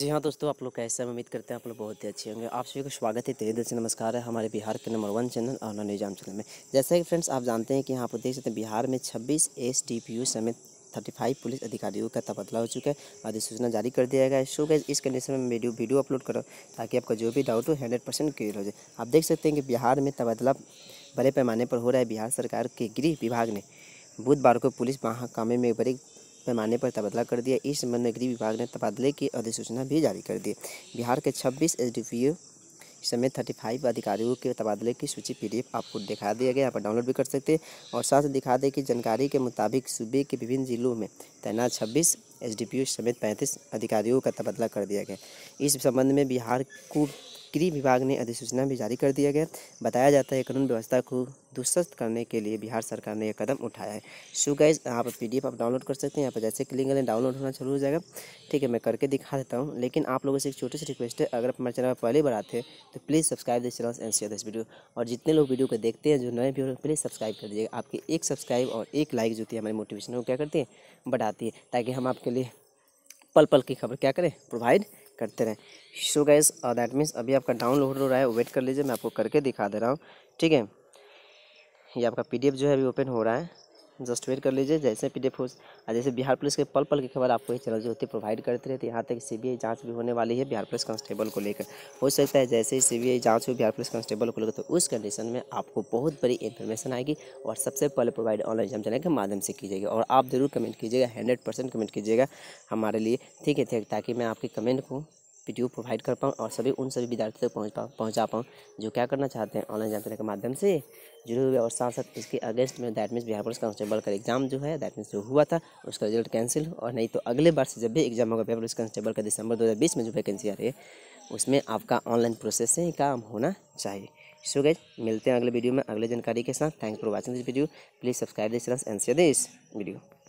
जी हाँ दोस्तों आप लोग कैसे हैं उम्मीद करते हैं आप लोग बहुत ही अच्छे होंगे आप सभी को स्वागत है तेरे दिल से नमस्कार है हमारे बिहार के नंबर वन चैनल और नॉन एग्जाम चैनल में जैसा कि फ्रेंड्स आप जानते हैं कि यहाँ पर देख सकते हैं बिहार में 26 एस डी पी यू समेत थर्टी फाइव पुलिस अधिकारियों का तबादला हो चुका है अधिसूचना जारी कर दिया गया है शो गैस इस कंडीशन में वीडियो वीडियो अपलोड करो ताकि आपका जो भी डाउट हो हंड्रेड परसेंट क्लियर हो जाए आप देख सकते हैं कि बिहार में तबादला बड़े पैमाने पर हो रहा है बिहार सरकार के गृह विभाग ने बुधवार को पुलिस महाकामे में बड़ी पैमाने पर तबादला कर दिया इस संबंध में गृह विभाग ने तबादले की अधिसूचना भी जारी कर दी बिहार के छब्बीस एस समेत थर्टी फाइव अधिकारियों के तबादले की सूची पी डी आपको दिखा दिया गया यहाँ पर डाउनलोड भी कर सकते हैं और साथ दिखा दें कि जानकारी के मुताबिक सूबे के विभिन्न जिलों में तैनात छब्बीस एस समेत पैंतीस अधिकारियों का तबादला कर दिया गया इस संबंध में बिहार को गृह विभाग ने अधिसूचना भी जारी कर दिया गया बताया जाता है कानून व्यवस्था को दुरुस्त करने के लिए बिहार सरकार ने यह कदम उठाया है सो गाइज आप पर पी आप डाउनलोड कर सकते हैं यहाँ पर जैसे क्लिक करें डाउनलोड होना शुरू हो जाएगा ठीक है मैं करके दिखा देता हूँ लेकिन आप लोगों से एक छोटी सी रिक्वेस्ट है अगर हमारे चैनल पर पहली बार आते हैं तो please subscribe this channel and share this video और जितने लोग वीडियो को देखते हैं जो नए व्यूअर प्लीज़ सब्सक्राइब कर दीजिएगा आपके एक सब्सक्राइब और एक लाइक जो है हमारी मोटिवेशन को क्या करती है बढ़ाती है ताकि हम आपके लिए पल पल की खबर क्या करें प्रोवाइड करते रहें सो गैस दैट मीन्स अभी आपका डाउनलोड हो रहा है वेट कर लीजिए मैं आपको करके दिखा दे रहा हूँ ठीक है ये आपका पीडीएफ जो है अभी ओपन हो रहा है जस्ट वेट कर लीजिए जैसे पी डी एफ जैसे बिहार पुलिस के पल पल की खबर आपको ही चैनल जो होती है प्रोवाइड करते रहते हैं यहाँ तक सी बी आई जाँच भी होने वाली है बिहार पुलिस कांस्टेबल को लेकर हो सकता है जैसे ही सी बी आई जाँच हो बिहार पुलिस कांस्टेबल को लेकर तो उस कंडीशन में आपको बहुत बड़ी इन्फॉर्मेशन आएगी और सबसे पहले प्रोवाइड ऑनलाइन एग्जाम चैनल के माध्यम से की और आप ज़रूर कमेंट कीजिएगा हंड्रेड परसेंट कमेंट कीजिएगा हमारे लिए ठीक है ठीक ताकि मैं आपके कमेंट को वीडियो प्रोवाइड कर पाऊँ और सभी उन सभी विद्यार्थियों तक पहुँच पाऊँ पहुँचा पाऊँ जो क्या करना चाहते हैं ऑनलाइन जानकारी के माध्यम से जुड़े हुए और साथ साथ इसके अगेंस्ट में that means Bihar police constable का एग्जाम जो है दैट मीन्स जो हुआ था उसका रिजल्ट कैंसिल और नहीं तो अगले बार से जब भी एग्जाम होगा बिहार पुलिस कांस्टेबल का दिसंबर दो में जो वैकेंसी आ रही है उसमें आपका ऑनलाइन प्रोसेसिंग काम होना चाहिए सो गैज मिलते हैं अगले वीडियो में अगले जानकारी के साथ thank for watching this video please subscribe this and share this video